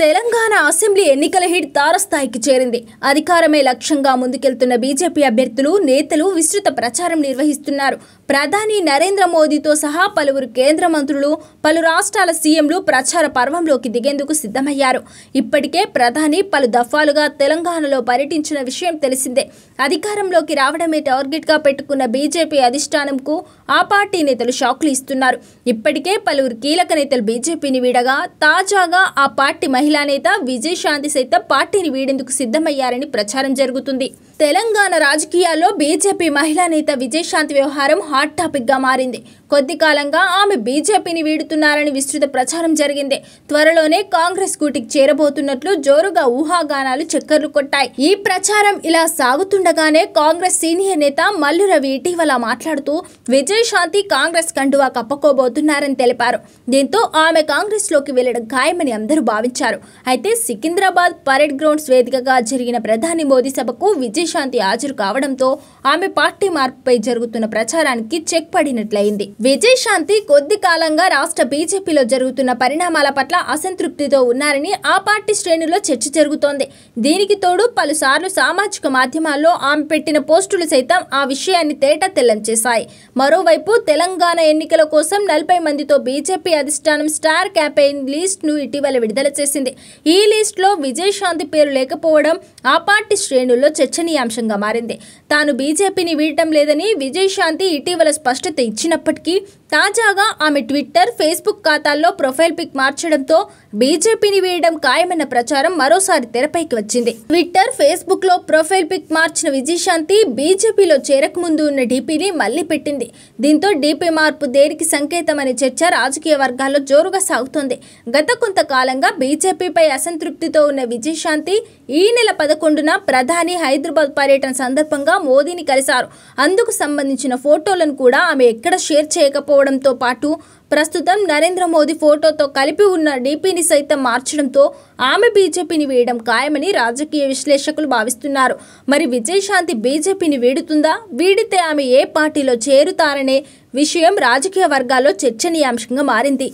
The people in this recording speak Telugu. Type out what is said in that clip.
తెలంగాణ అసెంబ్లీ ఎన్నికల హిట్ తారస్థాయికి చేరింది అధికారమే లక్ష్యంగా ముందుకెళ్తున్న బీజేపీ అభ్యర్థులు నేతలు విస్తృత ప్రచారం నిర్వహిస్తున్నారు ప్రధాని నరేంద్ర మోదీతో సహా పలువురు కేంద్ర మంత్రులు పలు రాష్ట్రాల సీఎంలు ప్రచార పర్వంలోకి దిగేందుకు సిద్ధమయ్యారు ఇప్పటికే ప్రధాని పలు దఫాలుగా తెలంగాణలో పర్యటించిన విషయం తెలిసిందే అధికారంలోకి రావడమే టార్గెట్గా పెట్టుకున్న బీజేపీ అధిష్టానంకు ఆ పార్టీ నేతలు షాక్లు ఇస్తున్నారు ఇప్పటికే పలువురు కీలక నేతలు బీజేపీని వీడగా తాజాగా ఆ పార్టీ మహిళా నేత విజయశాంతి సైతం పార్టీని వీడేందుకు సిద్ధమయ్యారని ప్రచారం జరుగుతుంది తెలంగాణ రాజకీయాల్లో బీజేపీ మహిళా నేత విజయశాంతి వ్యవహారం హాట్ టాపిక్గా మారింది కొద్ది కాలంగా ఆమె బీజేపీని వీడుతున్నారని విస్తృత ప్రచారం జరిగింది త్వరలోనే కాంగ్రెస్ కూటికి చేరబోతున్నట్లు జోరుగా ఊహాగానాలు చక్కర్లు కొట్టాయి ఈ ప్రచారం ఇలా సాగుతుండగానే కాంగ్రెస్ సీనియర్ నేత మల్లు రవి ఇటీవల మాట్లాడుతూ విజయశాంతి కాంగ్రెస్ కండువా కప్పుకోబోతున్నారని తెలిపారు దీంతో ఆమె కాంగ్రెస్లోకి వెళ్లడం ఖాయమని అందరూ భావించారు అయితే సికింద్రాబాద్ పరేడ్ గ్రౌండ్స్ వేదికగా జరిగిన ప్రధాని మోదీ సభకు విజయ విజయశాంతి హాజరు కావడంతో ఆమె పార్టీ మార్పుపై జరుగుతున్న ప్రచారానికి చెక్ పడినట్లయింది విజయశాంతి కొద్ది కాలంగా రాష్ట్ర బీజేపీలో జరుగుతున్న పరిణామాల పట్ల అసంతృప్తితో ఉన్నారని ఆ పార్టీ శ్రేణుల్లో చర్చ జరుగుతోంది దీనికి తోడు పలుసార్లు సామాజిక మాధ్యమాల్లో ఆమె పెట్టిన పోస్టులు సైతం ఆ విషయాన్ని తేట తెల్లం చేశాయి మరోవైపు తెలంగాణ ఎన్నికల కోసం నలభై మందితో బీజేపీ అధిష్టానం స్టార్ క్యాంపెయిన్ లిస్ట్ను ఇటీవల విడుదల చేసింది ఈ లో విజయశాంతి పేరు లేకపోవడం ఆ పార్టీ శ్రేణుల్లో చర్చనీయ అంశంగా మారింది తాను బీజేపీని వీడటం లేదని విజయశాంతి ఇటీవల స్పష్టత ఇచ్చినప్పటికీ తాజాగా ఆమె ట్విట్టర్ ఫేస్బుక్ ఖాతాల్లో ప్రొఫైల్ పిక్ మార్చడంతో బీజేపీని వీడడం ఖాయమన్న ప్రచారం మరోసారి తెరపైకి వచ్చింది ట్విట్టర్ ఫేస్బుక్ లో ప్రొఫైల్ పిక్ మార్చిన విజయశాంతి బీజేపీలో చేరకముందు ఉన్న డీపీని మళ్లీ పెట్టింది దీంతో డీపీ మార్పు దేనికి సంకేతం అనే చర్చ రాజకీయ వర్గాల్లో జోరుగా సాగుతోంది గత కొంతకాలంగా బీజేపీపై అసంతృప్తితో ఉన్న విజయశాంతి ఈ నెల పదకొండున ప్రధాని హైదరాబాద్ హైదరాబాద్ పర్యటన సందర్భంగా మోదీని కలిశారు అందుకు సంబంధించిన ఫోటోలను కూడా ఆమె ఎక్కడ షేర్ చేయకపోవడంతో పాటు ప్రస్తుతం నరేంద్ర మోదీ ఫోటోతో కలిపి ఉన్న డీపీని సైతం మార్చడంతో ఆమె బీజేపీని వేయడం ఖాయమని రాజకీయ విశ్లేషకులు భావిస్తున్నారు మరి విజయశాంతి బీజేపీని వీడుతుందా వీడితే ఆమె ఏ పార్టీలో చేరుతారనే విషయం రాజకీయ వర్గాల్లో చర్చనీయాంశంగా మారింది